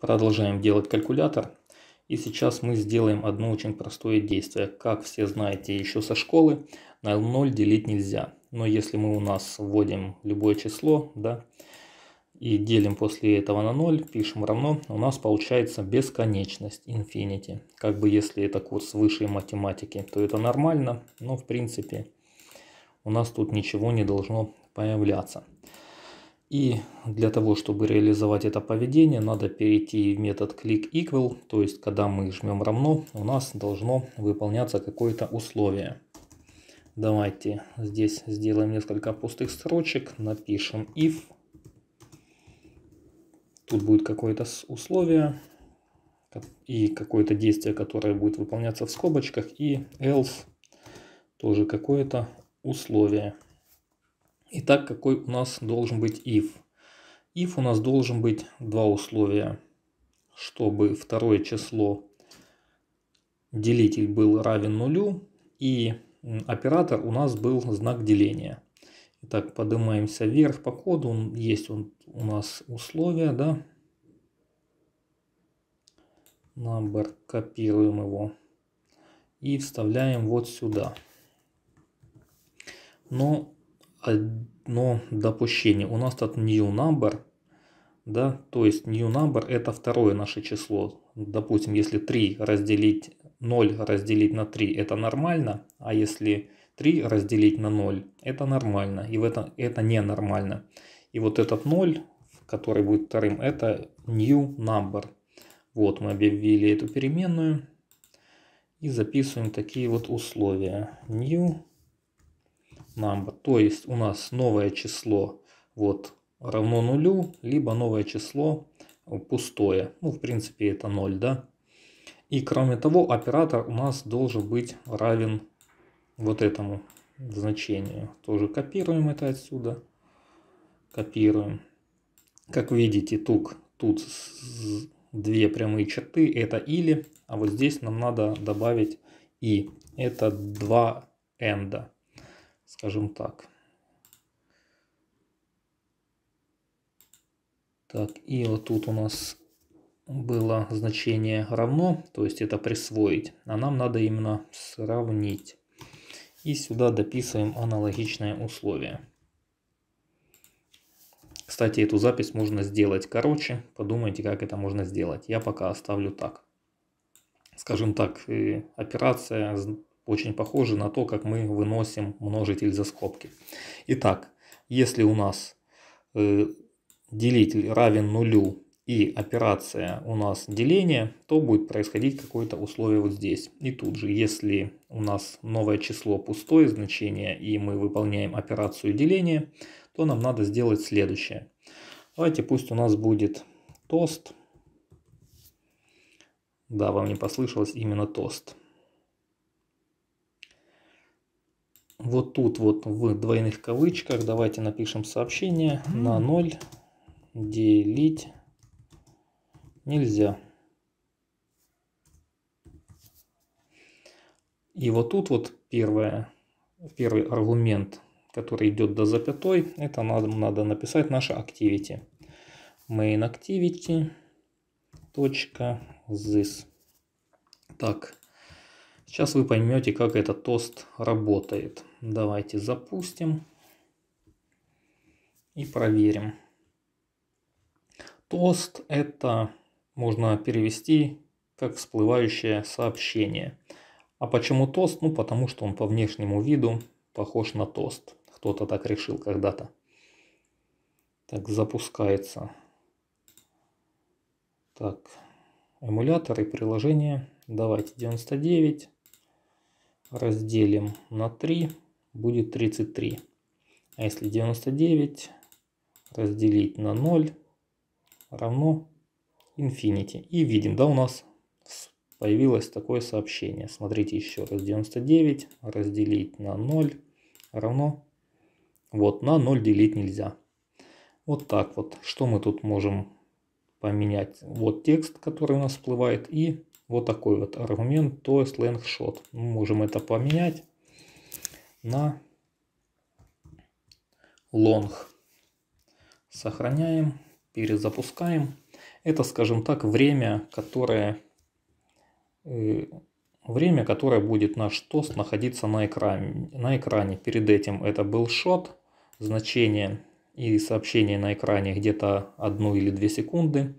Продолжаем делать калькулятор. И сейчас мы сделаем одно очень простое действие. Как все знаете еще со школы, на 0 делить нельзя. Но если мы у нас вводим любое число, да, и делим после этого на 0, пишем равно, у нас получается бесконечность, infinity. Как бы если это курс высшей математики, то это нормально, но в принципе у нас тут ничего не должно появляться. И для того, чтобы реализовать это поведение, надо перейти в метод click equal, то есть когда мы жмем равно, у нас должно выполняться какое-то условие. Давайте здесь сделаем несколько пустых строчек, напишем if. Тут будет какое-то условие и какое-то действие, которое будет выполняться в скобочках, и else тоже какое-то условие. Итак, какой у нас должен быть if? If у нас должен быть два условия, чтобы второе число делитель был равен нулю и оператор у нас был знак деления. Итак, поднимаемся вверх по коду, есть он, у нас условия, да. Number, копируем его и вставляем вот сюда. Но одно допущение. У нас тут new number, да, то есть new number это второе наше число. Допустим, если 3 разделить 0 разделить на 3 это нормально, а если 3 разделить на 0 это нормально, и в этом это не нормально. И вот этот 0, который будет вторым, это new number. Вот мы объявили эту переменную и записываем такие вот условия. New number, то есть у нас новое число вот равно нулю, либо новое число пустое. Ну, в принципе, это 0, да. И кроме того, оператор у нас должен быть равен вот этому значению. Тоже копируем это отсюда. Копируем. Как видите, тут, тут две прямые черты. Это или, а вот здесь нам надо добавить и. Это два энда скажем так. Так, и вот тут у нас было значение равно, то есть это присвоить, а нам надо именно сравнить. И сюда дописываем аналогичное условие. Кстати, эту запись можно сделать короче, подумайте, как это можно сделать. Я пока оставлю так. Скажем так, э, операция очень похоже на то, как мы выносим множитель за скобки. Итак, если у нас э, делитель равен нулю и операция у нас деление, то будет происходить какое-то условие вот здесь. И тут же, если у нас новое число пустое значение и мы выполняем операцию деления, то нам надо сделать следующее. Давайте пусть у нас будет тост. Да, вам не послышалось именно тост. вот тут вот в двойных кавычках давайте напишем сообщение на 0 делить нельзя. И вот тут вот первое, первый аргумент, который идет до запятой, это нам надо написать наше activity. main activity точка this. Так, Сейчас вы поймете, как этот тост работает. Давайте запустим и проверим. Тост – это можно перевести как всплывающее сообщение. А почему тост? Ну, потому что он по внешнему виду похож на тост. Кто-то так решил когда-то. Так, запускается. Так, эмулятор и приложение. Давайте 99 разделим на 3, будет 33. А если 99 разделить на 0 равно infinity. И видим, да, у нас появилось такое сообщение. Смотрите еще раз. 99 разделить на 0 равно... Вот, на 0 делить нельзя. Вот так вот. Что мы тут можем поменять? Вот текст, который у нас всплывает, и вот такой вот аргумент, то есть лэнгшот. Мы можем это поменять на long. Сохраняем, перезапускаем. Это, скажем так, время, которое, э, время, которое будет наш тост находиться на экране. На экране. Перед этим это был шот, значение и сообщение на экране где-то одну или две секунды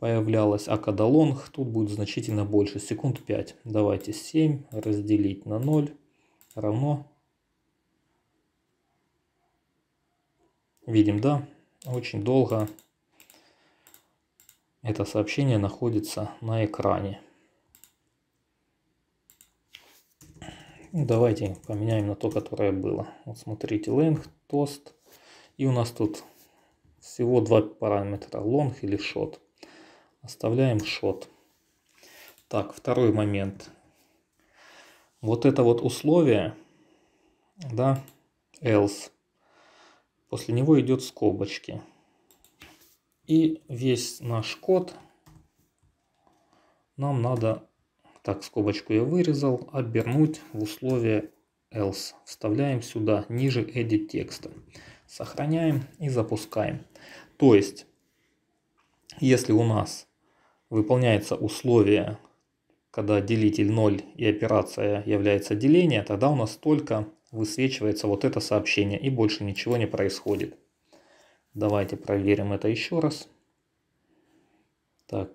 появлялось, а тут будет значительно больше, секунд 5. Давайте 7 разделить на 0 равно, видим, да, очень долго это сообщение находится на экране. Давайте поменяем на то, которое было. Вот смотрите, length, тост. И у нас тут всего два параметра, long или short. Оставляем шот. Так, второй момент. Вот это вот условие, да, else, после него идет скобочки. И весь наш код нам надо, так, скобочку я вырезал, обернуть в условие else. Вставляем сюда, ниже edit текста. Сохраняем и запускаем. То есть, если у нас выполняется условие, когда делитель 0 и операция является деление, тогда у нас только высвечивается вот это сообщение и больше ничего не происходит. Давайте проверим это еще раз. Так,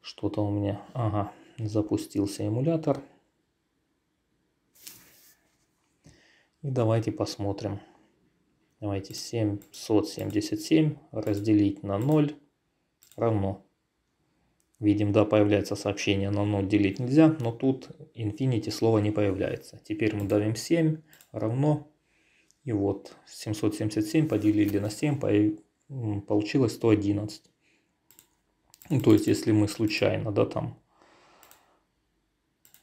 что-то у меня, ага, запустился эмулятор. И давайте посмотрим. Давайте 777 разделить на 0 равно. Видим, да, появляется сообщение на 0 делить нельзя, но тут infinity слова не появляется. Теперь мы давим 7 равно. И вот 777 поделили на 7, получилось 111. Ну, то есть, если мы случайно, да, там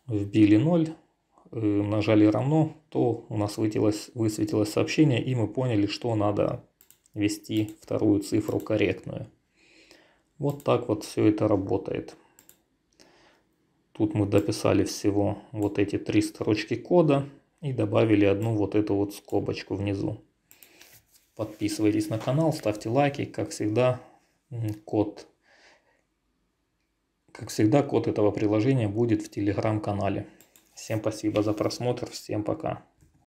вбили 0, э, нажали равно, то у нас высветилось, высветилось сообщение, и мы поняли, что надо ввести вторую цифру корректную. Вот так вот все это работает. Тут мы дописали всего вот эти три строчки кода и добавили одну вот эту вот скобочку внизу. Подписывайтесь на канал, ставьте лайки. Как всегда, код, как всегда, код этого приложения будет в телеграм-канале. Всем спасибо за просмотр, всем пока.